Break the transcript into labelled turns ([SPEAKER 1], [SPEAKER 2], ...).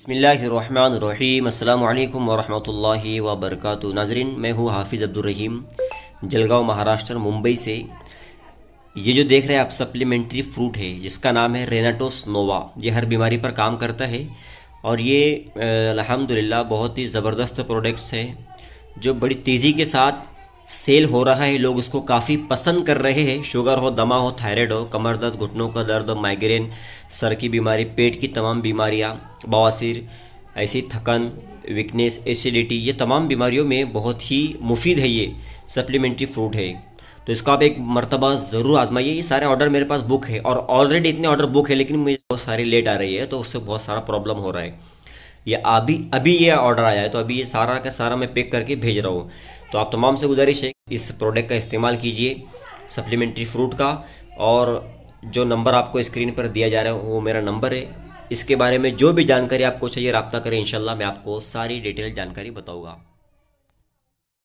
[SPEAKER 1] बसमीम् अल्लाम वरहमतुल्लाहि वबरकatuh नाजरीन मैं हूँ हाफिज़ अब्दुलरहीम जलगांव महाराष्ट्र मुंबई से ये जो देख रहे हैं आप सप्लीमेंट्री फ्रूट है जिसका नाम है रेनाटोस नोवा ये हर बीमारी पर काम करता है और ये अलहमदिल्ला बहुत ही ज़बरदस्त प्रोडक्ट्स है जो बड़ी तेज़ी के साथ सेल हो रहा है लोग इसको काफ़ी पसंद कर रहे हैं शुगर हो दमा हो थायराइड हो कमर दर्द घुटनों का दर्द माइग्रेन सर की बीमारी पेट की तमाम बीमारियां बवासीर ऐसी थकन वीकनेस एसिडिटी ये तमाम बीमारियों में बहुत ही मुफीद है ये सप्लीमेंट्री फ्रूट है तो इसको आप एक मरतबा ज़रूर आजमाइए ये सारे ऑर्डर मेरे पास बुक है और ऑलरेडी इतने ऑर्डर बुक है लेकिन मुझे बहुत सारी लेट आ रही है तो उससे बहुत सारा प्रॉब्लम हो रहा है ये अभी अभी ये ऑर्डर आया है तो अभी ये सारा का सारा मैं पैक करके भेज रहा हूँ तो आप तमाम से गुजारिश है इस प्रोडक्ट का इस्तेमाल कीजिए सप्लीमेंट्री फ्रूट का और जो नंबर आपको स्क्रीन पर दिया जा रहा है वो मेरा नंबर है इसके बारे में जो भी जानकारी आपको चाहिए रबता करें इनशाला मैं आपको सारी डिटेल जानकारी बताऊंगा